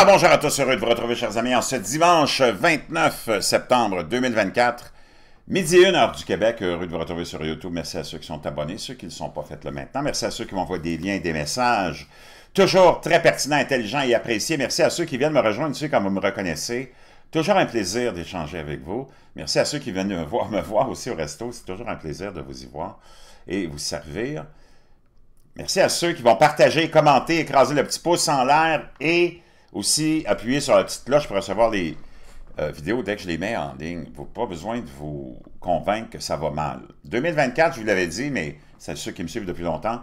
Ah, bonjour à tous, heureux de vous retrouver, chers amis, en ce dimanche 29 septembre 2024, midi 1 heure du Québec. Heureux de vous retrouver sur YouTube. Merci à ceux qui sont abonnés, ceux qui ne sont pas faits là maintenant. Merci à ceux qui m'envoient des liens des messages. Toujours très pertinents, intelligents et appréciés. Merci à ceux qui viennent me rejoindre, ceux quand vous me reconnaissez. Toujours un plaisir d'échanger avec vous. Merci à ceux qui viennent me voir, me voir aussi au resto. C'est toujours un plaisir de vous y voir et vous servir. Merci à ceux qui vont partager, commenter, écraser le petit pouce en l'air et aussi, appuyez sur la petite cloche pour recevoir les euh, vidéos dès que je les mets en ligne. Vous n'avez pas besoin de vous convaincre que ça va mal. 2024, je vous l'avais dit, mais c'est ceux qui me suivent depuis longtemps.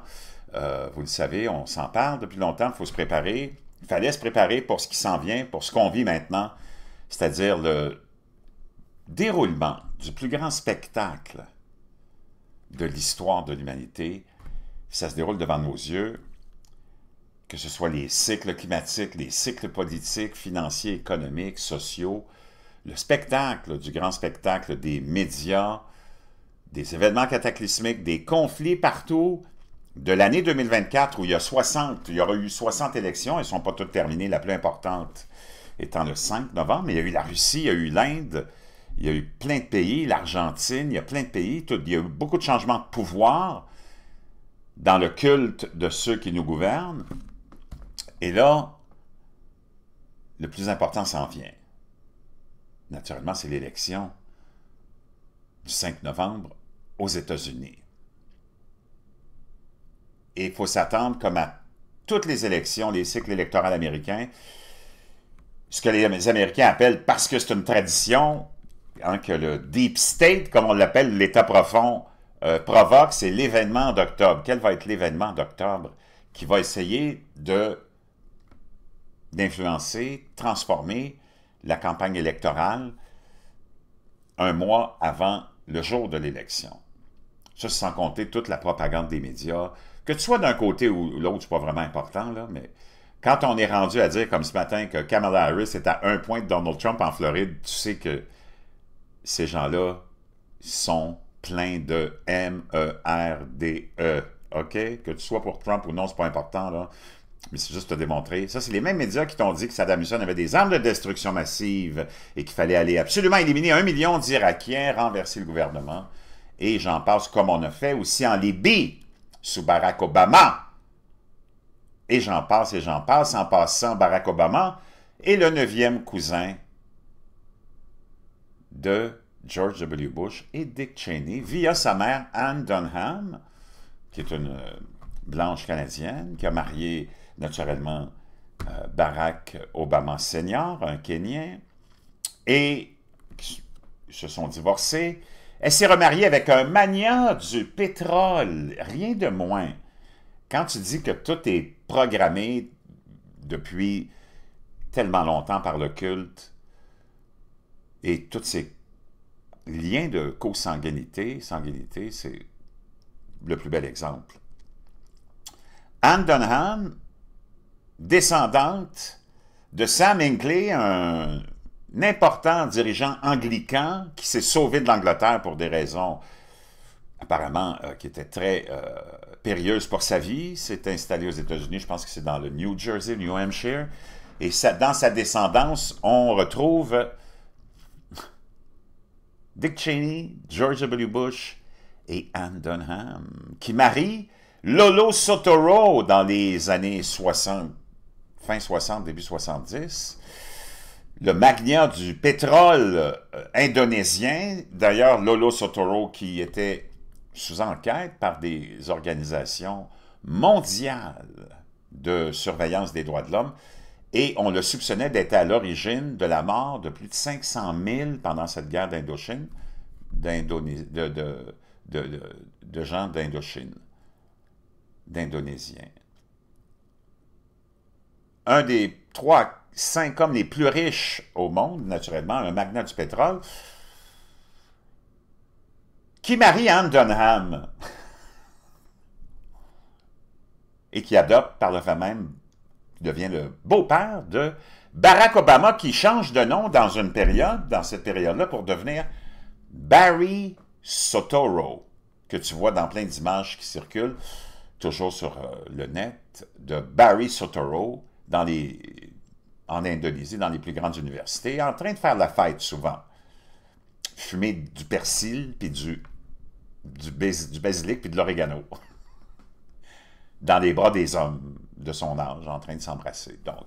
Euh, vous le savez, on s'en parle depuis longtemps. Il faut se préparer. Il fallait se préparer pour ce qui s'en vient, pour ce qu'on vit maintenant, c'est-à-dire le déroulement du plus grand spectacle de l'histoire de l'humanité. Ça se déroule devant nos yeux que ce soit les cycles climatiques, les cycles politiques, financiers, économiques, sociaux, le spectacle, du grand spectacle des médias, des événements cataclysmiques, des conflits partout, de l'année 2024 où il y a 60, il y aura eu 60 élections, elles ne sont pas toutes terminées, la plus importante étant le 5 novembre, mais il y a eu la Russie, il y a eu l'Inde, il y a eu plein de pays, l'Argentine, il y a plein de pays, il y a eu beaucoup de changements de pouvoir dans le culte de ceux qui nous gouvernent. Et là, le plus important s'en vient. Naturellement, c'est l'élection du 5 novembre aux États-Unis. Et il faut s'attendre, comme à toutes les élections, les cycles électoraux américains, ce que les Américains appellent, parce que c'est une tradition, hein, que le deep state, comme on l'appelle, l'État profond, euh, provoque, c'est l'événement d'octobre. Quel va être l'événement d'octobre qui va essayer de d'influencer, transformer la campagne électorale un mois avant le jour de l'élection. Ça, sans compter toute la propagande des médias, que tu sois d'un côté ou l'autre, c'est pas vraiment important, là, mais quand on est rendu à dire, comme ce matin, que Kamala Harris est à un point de Donald Trump en Floride, tu sais que ces gens-là sont pleins de M-E-R-D-E. E, OK? Que tu sois pour Trump ou non, c'est pas important, là. Mais c'est juste te démontrer. Ça, c'est les mêmes médias qui t'ont dit que Saddam Hussein avait des armes de destruction massive et qu'il fallait aller absolument éliminer un million d'Irakiens, renverser le gouvernement. Et j'en passe comme on a fait aussi en Libye, sous Barack Obama. Et j'en passe et j'en passe, en passant Barack Obama et le neuvième cousin de George W. Bush et Dick Cheney via sa mère Anne Dunham, qui est une euh, blanche canadienne, qui a marié naturellement euh, Barack Obama Senior, un Kenyan, et se sont divorcés. Elle s'est remariée avec un magnat du pétrole, rien de moins. Quand tu dis que tout est programmé depuis tellement longtemps par le culte et tous ces liens de consanguinité, sanguinité, c'est le plus bel exemple. Anne Dunham descendante de Sam Hinckley, un, important dirigeant anglican qui s'est sauvé de l'Angleterre pour des raisons apparemment euh, qui étaient très euh, périlleuses pour sa vie. S'est installé aux États-Unis, je pense que c'est dans le New Jersey, New Hampshire. Et dans sa descendance, on retrouve Dick Cheney, George W. Bush et Anne Dunham, qui marient Lolo Sotoro dans les années 60 fin 60, début 70. Le magnat du pétrole euh, indonésien, d'ailleurs Lolo Sotoro qui était sous enquête par des organisations mondiales de surveillance des droits de l'homme, et on le soupçonnait d'être à l'origine de la mort de plus de 500 000 pendant cette guerre d'Indochine, de, de, gens d'Indochine, d'Indonésiens un des trois, cinq hommes les plus riches au monde, naturellement, un magnat du pétrole, qui marie Anne Dunham et qui adopte par le fait même, devient le beau-père de Barack Obama, qui change de nom dans une période, dans cette période-là, pour devenir Barry Sotoro, que tu vois dans plein d'images qui circulent, toujours sur euh, le net, de Barry Sotoro, dans les, en Indonésie, dans les plus grandes universités, en train de faire la fête souvent. Fumer du persil, puis du, du, basilic, puis de l'oregano. Dans les bras des hommes de son âge, en train de s'embrasser. Donc,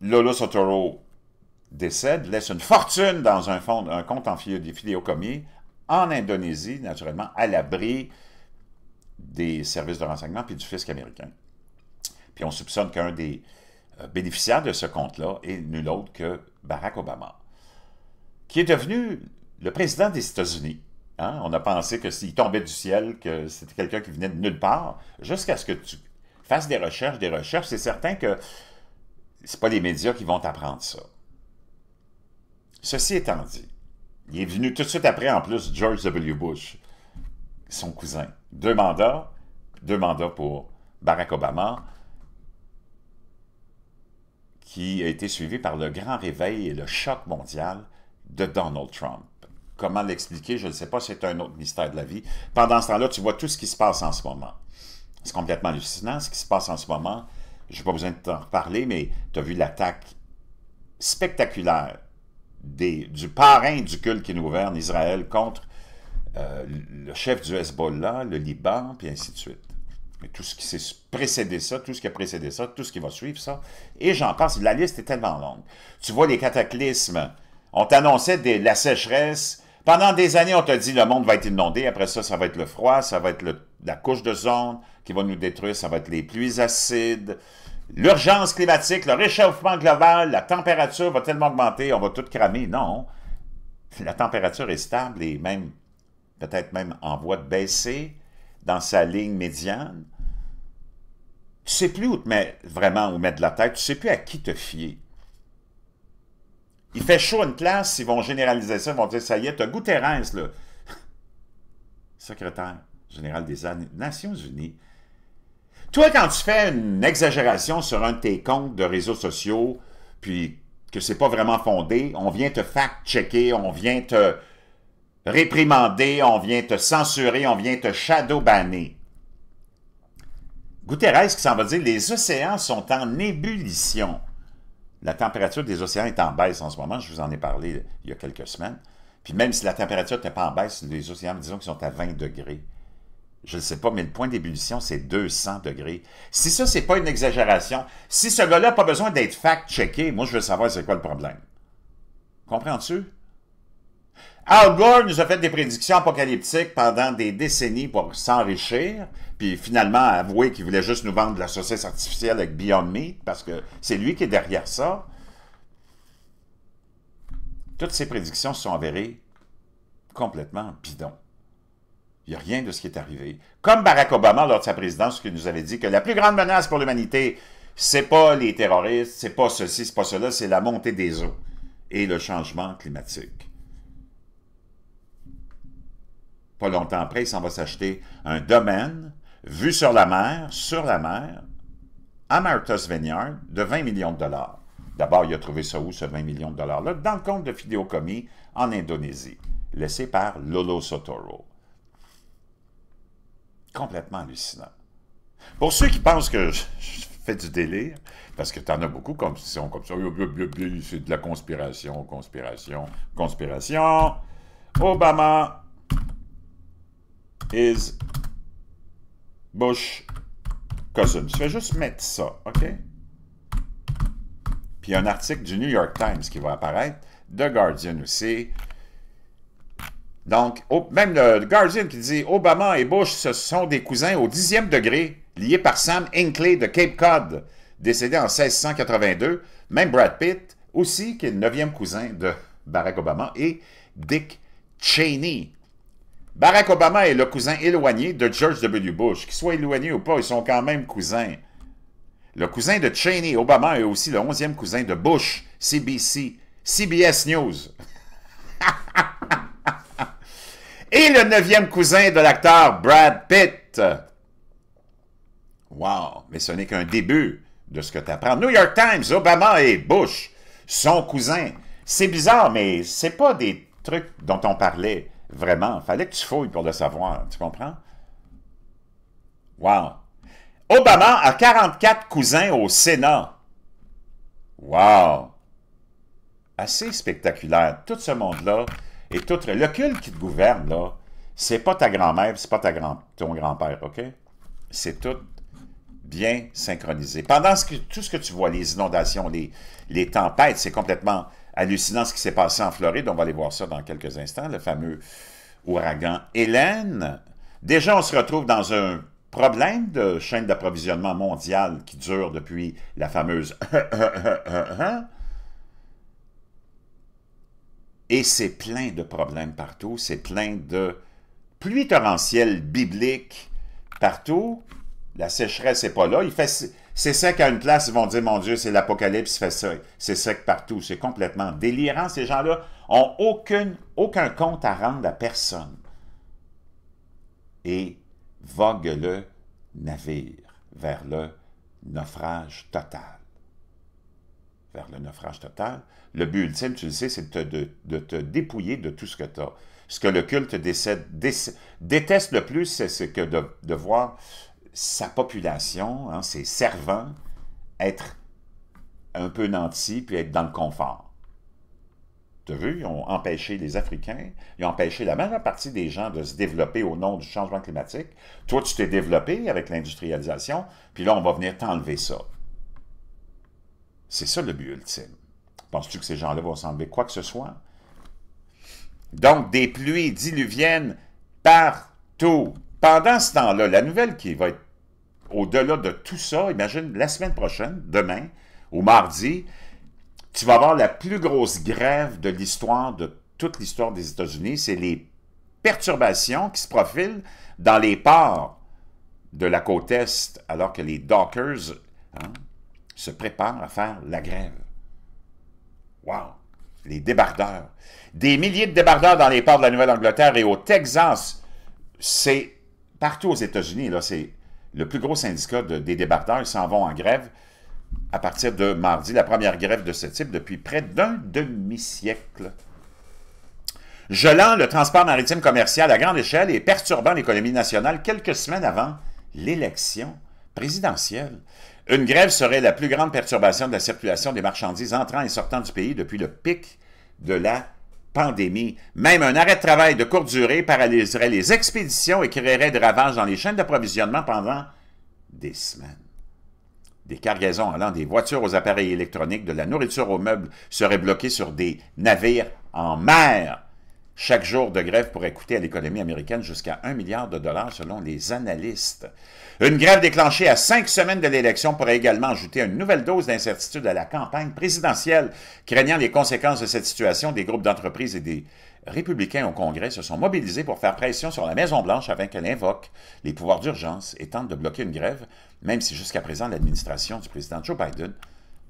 Lolo Sotoro décède, laisse une fortune dans un, fond, un compte en fidéocommier en Indonésie, naturellement, à l'abri des services de renseignement puis du fisc américain. Puis on soupçonne qu'un des euh, bénéficiaires de ce compte-là est nul autre que Barack Obama, qui est devenu le président des États-Unis. Hein. On a pensé que s'il tombait du ciel, que c'était quelqu'un qui venait de nulle part, jusqu'à ce que tu fasses des recherches, des recherches. C'est certain que c'est pas les médias qui vont t'apprendre ça. Ceci étant dit, il est venu tout de suite après, en plus, George W. Bush son cousin. Deux mandats, deux mandats pour Barack Obama, qui a été suivi par le grand réveil et le choc mondial de Donald Trump. Comment l'expliquer, je ne sais pas, c'est un autre mystère de la vie. Pendant ce temps-là, tu vois tout ce qui se passe en ce moment. C'est complètement hallucinant ce qui se passe en ce moment. Je n'ai pas besoin de t'en reparler, mais tu as vu l'attaque spectaculaire du parrain du culte qui nous gouverne, Israël, contre euh, le chef du Hezbollah, le Liban, puis ainsi de suite. tout ce qui s'est précédé ça, tout ce qui a précédé ça, tout ce qui va suivre ça. Et j'en passe, la liste est tellement longue. Tu vois les cataclysmes. On t'annonçait la sécheresse. Pendant des années, on t'a dit le monde va être inondé. Après ça, ça va être le froid, ça va être la couche de zone qui va nous détruire, ça va être les pluies acides. L'urgence climatique, le réchauffement global, la température va tellement augmenter, on va tout cramer. Non. La température est stable et même peut-être même en voie de baisser dans sa ligne médiane, tu sais plus où te vraiment où mettre de la tête, tu sais plus à qui te fier. Il fait chaud une classe, ils vont généraliser ça, ils vont dire ça y est, tu as goût Thérèse, là. Secrétaire général des Nations Unies. Toi, quand tu fais une exagération sur un de tes comptes de réseaux sociaux, puis que c'est pas vraiment fondé, on vient te fact-checker, on vient te « Réprimandé, on vient te censurer, on vient te shadow shadowbanner. Guterres qui s'en va dire les océans sont en ébullition. La température des océans est en baisse en ce moment, je vous en ai parlé il y a quelques semaines. Puis même si la température n'était pas en baisse, les océans, disons qu'ils sont à 20 degrés. Je ne sais pas, mais le point d'ébullition, c'est 200 degrés. Si ça, ce n'est pas une exagération, si ce gars-là n'a pas besoin d'être fact-checké, moi, je veux savoir c'est quoi le problème. Comprends-tu? Al Gore nous a fait des prédictions apocalyptiques pendant des décennies pour s'enrichir, puis finalement avouer qu'il voulait juste nous vendre de la saucisse artificielle avec Beyond Meat, parce que c'est lui qui est derrière ça. Toutes ces prédictions se sont avérées complètement bidon. Il n'y a rien de ce qui est arrivé. Comme Barack Obama, lors de sa présidence, qui nous avait dit que la plus grande menace pour l'humanité, c'est pas les terroristes, c'est pas ceci, c'est pas cela, c'est la montée des eaux et le changement climatique. pas longtemps après, il s'en va s'acheter un domaine vu sur la mer, sur la mer, à Martha's Vineyard, de 20 millions de dollars. D'abord, il a trouvé ça où, ce 20 millions de dollars-là? Dans le compte de Fideocomi en Indonésie, laissé par Lolo Sotoro. Complètement hallucinant. Pour ceux qui pensent que je, fais du délire, parce que tu en as beaucoup comme, si sont comme ça, c'est de la conspiration, conspiration, conspiration. Obama, is Bush Cousins. Je vais juste mettre ça, OK? Puis un article du New York Times qui va apparaître, The Guardian aussi. Donc, même le Guardian qui dit Obama et Bush, ce sont des cousins au dixième degré, liés par Sam Hinckley de Cape Cod, décédé en 1682. Même Brad Pitt, aussi, qui est le neuvième cousin de Barack Obama, et Dick Cheney, Barack Obama est le cousin éloigné de George W. Bush. Qu'ils soient éloignés ou pas, ils sont quand même cousins. Le cousin de Cheney, Obama, est aussi le onzième cousin de Bush, CBC, CBS News. Et le neuvième cousin de l'acteur Brad Pitt. Wow, mais ce n'est qu'un début de ce que tu apprends. New York Times, Obama et Bush, sont cousins. C'est bizarre, mais c'est pas des trucs dont on parlait. Vraiment, fallait que tu fouilles pour le savoir, tu comprends? Wow! Obama a 44 cousins au Sénat. Wow! Assez spectaculaire. Tout ce monde-là et tout le culte qui te gouverne, là, c'est pas ta grand-mère, c'est pas ta grand ton grand-père, OK? C'est tout bien synchronisé. Pendant que, tout ce que tu vois, les inondations, les tempêtes, c'est complètement hallucinant ce qui s'est passé en Floride. On va aller voir ça dans quelques instants, le fameux ouragan Hélène. Déjà, on se retrouve dans un problème de chaîne d'approvisionnement mondiale qui dure depuis la fameuse... Et c'est plein de problèmes partout, c'est plein de pluies torrentielles bibliques partout. La sécheresse n'est pas là. Il fait c'est sec à une place, ils vont dire, mon Dieu, c'est l'apocalypse fait ça. C'est sec partout. C'est complètement délirant. Ces gens-là ont aucun compte à rendre à personne. Et vogue le navire vers le naufrage total. Vers le naufrage total. Le but ultime, tu le sais, c'est de, te dépouiller de tout ce que tu as. Ce que le culte déteste le plus, c'est que de voir sa population, hein, ses servants, être un peu nantis puis être dans le confort. Tu as vu, ils ont empêché les Africains, ils ont empêché la majeure partie des gens de se développer au nom du changement climatique. Toi, tu t'es développé avec l'industrialisation, puis là, on va venir t'enlever ça. C'est ça le but ultime. Penses-tu que ces gens-là vont s'enlever quoi que ce soit? Donc, des pluies diluviennes partout. Pendant ce temps-là, la nouvelle qui va être au-delà de tout ça, imagine la semaine prochaine, demain, ou mardi, tu vas avoir la plus grosse grève de l'histoire, de toute l'histoire des États-Unis, c'est les perturbations qui se profilent dans les ports de la côte Est, alors que les dockers hein, se préparent à faire la grève. Wow! Les débardeurs. Des milliers de débardeurs dans les ports de la Nouvelle-Angleterre et au Texas. C'est partout aux États-Unis, là, c'est le plus gros syndicat des débardeurs. ils s'en vont en grève à partir de mardi, la première grève de ce type depuis près d'un demi-siècle. Gelant le transport maritime commercial à grande échelle et perturbant l'économie nationale quelques semaines avant l'élection présidentielle. Une grève serait la plus grande perturbation de la circulation des marchandises entrant et sortant du pays depuis le pic de la pandémie. Même un arrêt de travail de courte durée paralyserait les expéditions et créerait des ravages dans les chaînes d'approvisionnement pendant des semaines. Des cargaisons allant des voitures aux appareils électroniques, de la nourriture aux meubles seraient bloquées sur des navires en mer. Chaque jour de grève pourrait coûter à l'économie américaine jusqu'à 1 milliard de dollars selon les analystes. Une grève déclenchée à cinq semaines de l'élection pourrait également ajouter une nouvelle dose d'incertitude à la campagne présidentielle, craignant les conséquences de cette situation. Des groupes d'entreprises et des républicains au Congrès se sont mobilisés pour faire pression sur la Maison-Blanche afin qu'elle invoque les pouvoirs d'urgence et tente de bloquer une grève, même si jusqu'à présent l'administration du président Joe Biden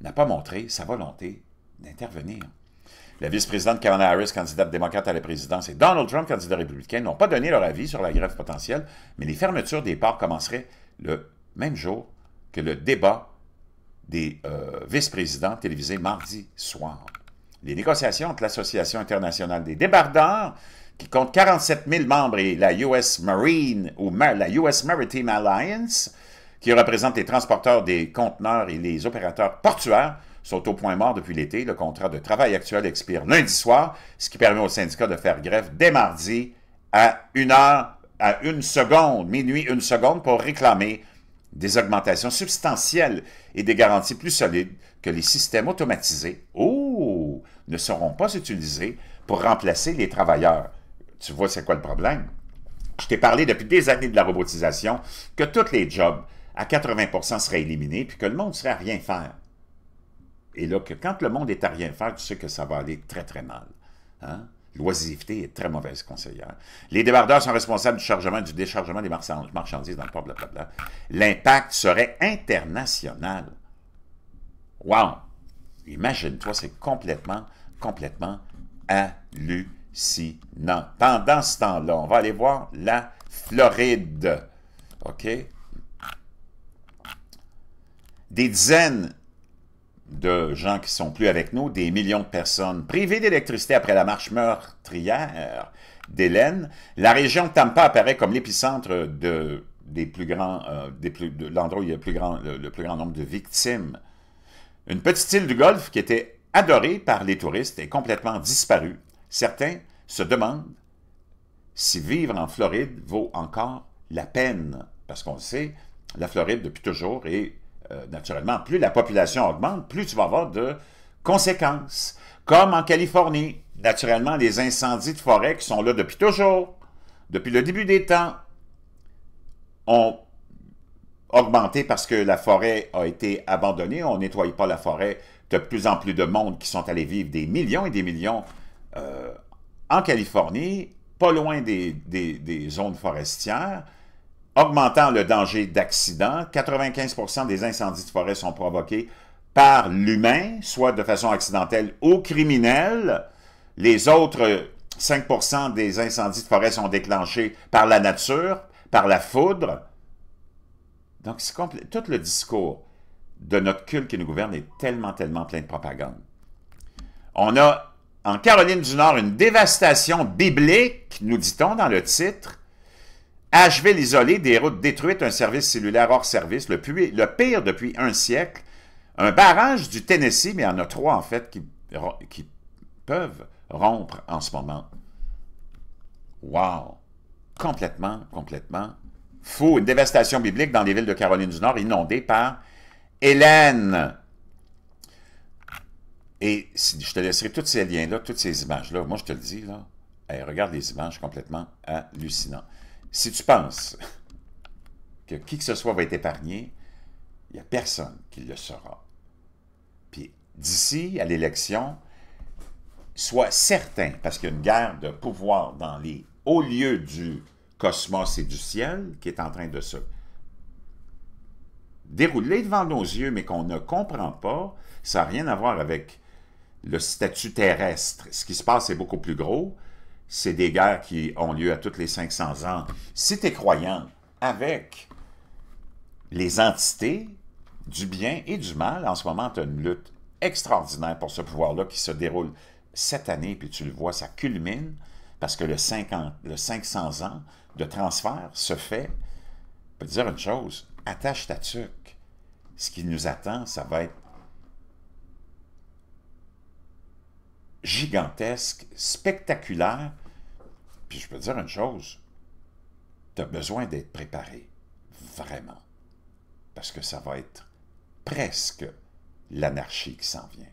n'a pas montré sa volonté d'intervenir. La vice-présidente Kamala Harris, candidate démocrate à la présidence, et Donald Trump, candidat républicain, n'ont pas donné leur avis sur la grève potentielle, mais les fermetures des ports commenceraient le même jour que le débat des euh, vice-présidents télévisés mardi soir. Les négociations entre l'Association internationale des débardeurs, qui compte 47 000 membres, et la US Marine ou la US Maritime Alliance, qui représente les transporteurs des conteneurs et les opérateurs portuaires, sont au point mort depuis l'été. Le contrat de travail actuel expire lundi soir, ce qui permet au syndicat de faire grève dès mardi à une heure, à une seconde, minuit, une seconde, pour réclamer des augmentations substantielles et des garanties plus solides que les systèmes automatisés oh, ne seront pas utilisés pour remplacer les travailleurs. Tu vois, c'est quoi le problème? Je t'ai parlé depuis des années de la robotisation, que tous les jobs à 80 seraient éliminés, puis que le monde serait à rien faire. Et là, que quand le monde est à rien faire, tu sais que ça va aller très, très mal. Hein? L'oisiveté est très mauvaise conseillère. Les débardeurs sont responsables du chargement et du déchargement des marchandises dans le port, blablabla. L'impact serait international. Wow! Imagine-toi, c'est complètement, complètement hallucinant. Pendant ce temps-là, on va aller voir la Floride. OK? Des dizaines de gens qui sont plus avec nous, des millions de personnes privées d'électricité après la marche meurtrière d'Hélène. La région de Tampa apparaît comme l'épicentre de, des plus grands, euh, des plus, l'endroit où il y a le, le, plus grand nombre de victimes. Une petite île du Golfe qui était adorée par les touristes est complètement disparue. Certains se demandent si vivre en Floride vaut encore la peine, parce qu'on le sait, la Floride depuis toujours est euh, naturellement, plus la population augmente, plus tu vas avoir de conséquences. Comme en Californie, naturellement, les incendies de forêt qui sont là depuis toujours, depuis le début des temps, ont augmenté parce que la forêt a été abandonnée. On ne nettoie pas la forêt. De plus en plus de monde qui sont allés vivre, des millions et des millions euh, en Californie, pas loin des zones forestières augmentant le danger d'accident. 95 des incendies de forêt sont provoqués par l'humain, soit de façon accidentelle ou criminelle. Les autres 5 des incendies de forêt sont déclenchés par la nature, par la foudre. Donc, tout le discours de notre culte qui nous gouverne est tellement, tellement plein de propagande. On a en Caroline du Nord une dévastation biblique, nous dit-on dans le titre, Asheville isolée, des routes détruites, un service cellulaire hors service, le, pire depuis un siècle. Un barrage du Tennessee, mais il y en a trois en fait qui, peuvent rompre en ce moment. Wow! Complètement, complètement fou. Une dévastation biblique dans les villes de Caroline du Nord, inondée par Hélène. Et je te laisserai tous ces liens-là, toutes ces images-là. Moi, je te le dis, là. regarde les images complètement hallucinantes. Si tu penses que qui que ce soit va être épargné, il n'y a personne qui le saura. Puis d'ici à l'élection, sois certain, parce qu'il y a une guerre de pouvoir dans les hauts lieux du cosmos et du ciel qui est en train de se dérouler devant nos yeux, mais qu'on ne comprend pas, ça n'a rien à voir avec le statut terrestre. Ce qui se passe est beaucoup plus gros, c'est des guerres qui ont lieu à toutes les 500 ans. Si tu es croyant avec les entités du bien et du mal, en ce moment, tu as une lutte extraordinaire pour ce pouvoir-là qui se déroule cette année, puis tu le vois, ça culmine parce que le, 50, le 500 ans de transfert se fait. Je peux te dire une chose, attache ta tuque. Ce qui nous attend, ça va être gigantesque, spectaculaire, puis je peux te dire une chose, tu as besoin d'être préparé, vraiment, parce que ça va être presque l'anarchie qui s'en vient.